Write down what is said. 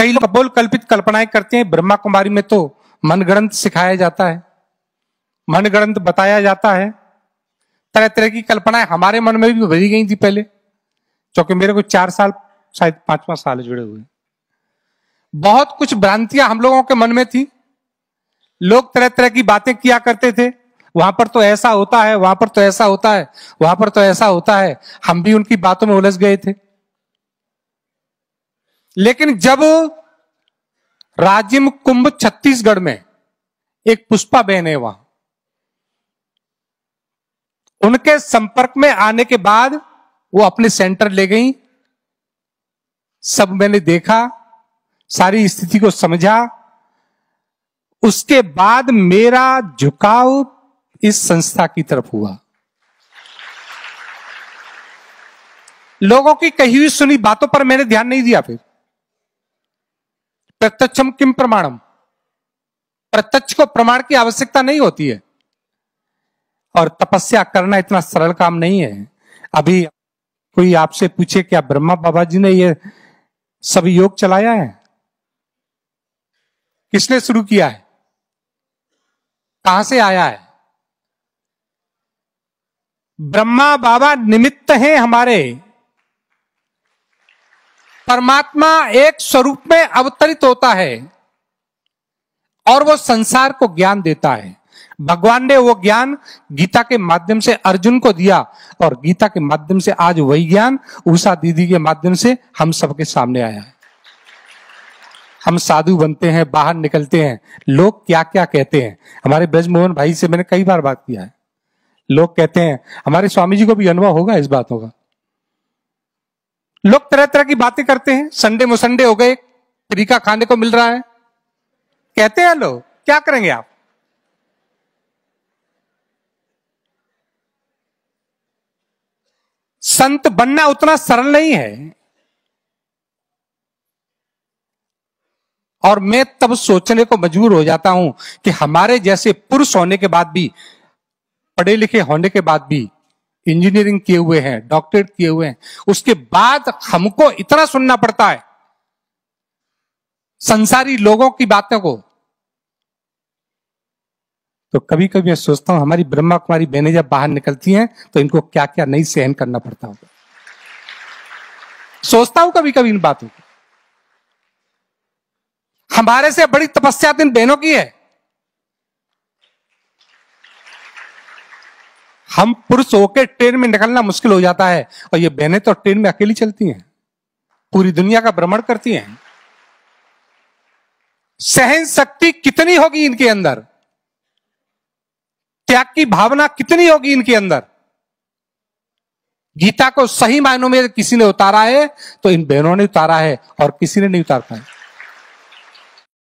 कई लोग बोल कल्पित कल्पनाएं करते हैं ब्रह्मा कुमारी में तो ग्रंथ सिखाया जाता है ग्रंथ बताया जाता है तरह तरह की कल्पनाएं हमारे मन में भी भरी गई थी पहले क्योंकि मेरे को चार साल शायद पांचवा साल जुड़े हुए बहुत कुछ भ्रांतियां हम लोगों के मन में थी लोग तरह तरह की बातें किया करते थे वहां पर तो ऐसा होता है वहां पर तो ऐसा होता है वहां पर तो ऐसा होता है हम भी उनकी बातों में उलझ गए थे लेकिन जब राजिम कुंभ छत्तीसगढ़ में एक पुष्पा बहन है वहां उनके संपर्क में आने के बाद वो अपने सेंटर ले गई सब मैंने देखा सारी स्थिति को समझा उसके बाद मेरा झुकाव इस संस्था की तरफ हुआ लोगों की कही हुई सुनी बातों पर मैंने ध्यान नहीं दिया फिर प्रत्यक्षम किम प्रमाणम प्रत्यक्ष को प्रमाण की आवश्यकता नहीं होती है और तपस्या करना इतना सरल काम नहीं है अभी कोई आपसे पूछे क्या ब्रह्मा बाबा जी ने ये सब योग चलाया है किसने शुरू किया है कहां से आया है ब्रह्मा बाबा निमित्त हैं हमारे परमात्मा एक स्वरूप में अवतरित होता है और वो संसार को ज्ञान देता है भगवान ने वो ज्ञान गीता के माध्यम से अर्जुन को दिया और गीता के माध्यम से आज वही ज्ञान उषा दीदी के माध्यम से हम सबके सामने आया है हम साधु बनते हैं बाहर निकलते हैं लोग क्या क्या कहते हैं हमारे ब्रजमोहन भाई से मैंने कई बार बात किया है लोग कहते हैं हमारे स्वामी जी को भी अनुभव होगा इस बातों का लोग तरह तरह की बातें करते हैं संडे मुसंडे हो गए तरीका खाने को मिल रहा है कहते हैं लोग क्या करेंगे आप संत बनना उतना सरल नहीं है और मैं तब सोचने को मजबूर हो जाता हूं कि हमारे जैसे पुरुष होने के बाद भी पढ़े लिखे होने के बाद भी इंजीनियरिंग किए हुए हैं डॉक्टरेट किए हुए हैं उसके बाद हमको इतना सुनना पड़ता है संसारी लोगों की बातों को तो कभी कभी मैं सोचता हूं हमारी ब्रह्मा कुमारी बहनें जब बाहर निकलती हैं तो इनको क्या क्या नहीं सहन करना पड़ता होगा सोचता हूं कभी कभी इन बातों को हमारे से बड़ी तपस्या इन बहनों की है हम पुरुष होकर ट्रेन में निकलना मुश्किल हो जाता है और ये बहनें तो ट्रेन में अकेली चलती हैं पूरी दुनिया का भ्रमण करती हैं सहन शक्ति कितनी होगी इनके अंदर त्याग की भावना कितनी होगी इनके अंदर गीता को सही मायनों में किसी ने उतारा है तो इन बहनों ने उतारा है और किसी ने नहीं उतार पाया